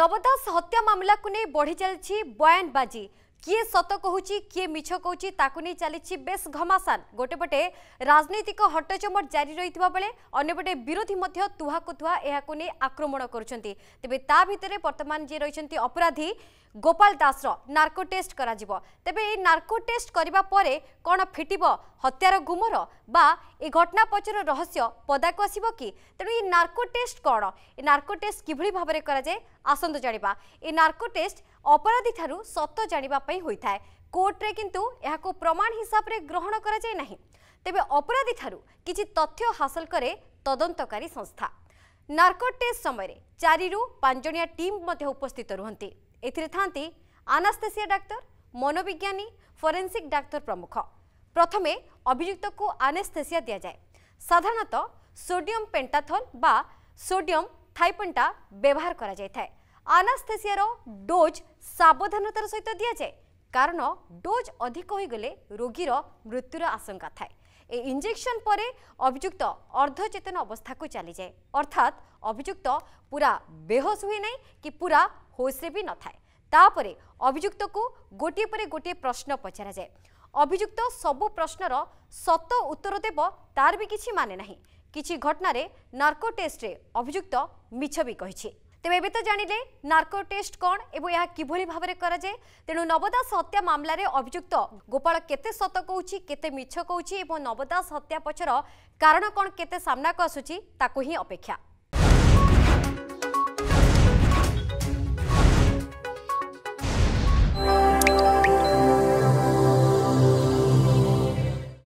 নবদাস হত্যা মামলাকে নিয়ে বড়ি চালছে বয়ানবাজি କିଏ ସତ କହୁଛି କିଏ ମିଛ କହୁଛି ତାକୁ ନେଇ ଚାଲିଛି ବେଶ୍ ଘମାସାନ ଗୋଟେପଟେ ରାଜନୈତିକ ହଟଚମଟ ଜାରି ରହିଥିବା ବେଳେ ଅନ୍ୟପଟେ ବିରୋଧୀ ମଧ୍ୟ ତୁହାକୁ ତୁହା ଏହାକୁ ନେଇ ଆକ୍ରମଣ କରୁଛନ୍ତି ତେବେ ତା ଭିତରେ ବର୍ତ୍ତମାନ ଯିଏ ରହିଛନ୍ତି ଅପରାଧୀ ଗୋପାଳ ଦାସର ନାର୍କୋ ଟେଷ୍ଟ କରାଯିବ ତେବେ ଏହି ନାର୍କୋ ଟେଷ୍ଟ କରିବା ପରେ କ'ଣ ଫିଟିବ ହତ୍ୟାର ଗୁମର ବା ଏ ଘଟଣା ପଛର ରହସ୍ୟ ପଦାକୁ ଆସିବ କି ତେଣୁ ଏ ନାର୍କୋ ଟେଷ୍ଟ କ'ଣ ଏ ନାର୍କୋ ଟେଷ୍ଟ କିଭଳି ଭାବରେ କରାଯାଏ ଆସନ୍ତୁ ଜାଣିବା ଏ ନାର୍କୋ ଟେଷ୍ଟ ଅପରାଧୀ ଠାରୁ ସତ ଜାଣିବା ପାଇଁ ହୋଇଥାଏ କୋର୍ଟରେ କିନ୍ତୁ ଏହାକୁ ପ୍ରମାଣ ହିସାବରେ ଗ୍ରହଣ କରାଯାଏ ନାହିଁ ତେବେ ଅପରାଧୀ ଠାରୁ କିଛି ତଥ୍ୟ ହାସଲ କରେ ତଦନ୍ତକାରୀ ସଂସ୍ଥା ନାର୍କୋ ଟେଷ୍ଟ ସମୟରେ ଚାରିରୁ ପାଞ୍ଚଜଣିଆ ଟିମ୍ ମଧ୍ୟ ଉପସ୍ଥିତ ରୁହନ୍ତି ଏଥିରେ ଥାନ୍ତି ଆନାସ୍ଥେସିଆ ଡାକ୍ତର ମନୋବିଜ୍ଞାନୀ ଫୋରେନ୍ସିକ୍ ଡାକ୍ତର ପ୍ରମୁଖ ପ୍ରଥମେ ଅଭିଯୁକ୍ତକୁ ଆନେସ୍ଥେସିଆ ଦିଆଯାଏ ସାଧାରଣତଃ ସୋଡିୟମ୍ ପେଣ୍ଟାଥୋଲ୍ ବା ସୋଡିୟମ୍ ଥାଇପେଣ୍ଟା ବ୍ୟବହାର କରାଯାଇଥାଏ আনাস্থেসিয়ার ডোজ সাবধানতার সহিত দিয়াযায়ে কারণ ডোজ অধিক হয়ে রোগীর মৃত্যুর আশঙ্কা থাকে এই ইঞ্জেকশন পরে অভিযুক্ত অর্ধচেতন অবস্থাকু চালি যায় অর্থাৎ অভিযুক্ত পুরা বেহোশ হুয়ে না কি পুরা হোশে বি নথায় তাপরে অভিযুক্তকু গোটিয়ে পরে গোটিয়ে প্রশ্ন পচারা যায় অভিযুক্ত সবু প্রশ্নর সত উত্তর দেব তার বি কিছু মানে না কিছু ঘটনার নার্কো টেস্টে অভিযুক্ত মিছ বি কহিছে তেমন এবে তো জাঁলে নার্কো টেস্ট কণ এবং কিভাবে ভাবে করা যায় তেমন নবদাস হত্যা মামলার অভিযুক্ত গোপাল কেতে সত কৌছি কেতে মিছ কৌছি এবং নবদাস হত্যা পছর কারণ কণ কেতে সামনাকু আসুচি তাকে হি অপেক্ষা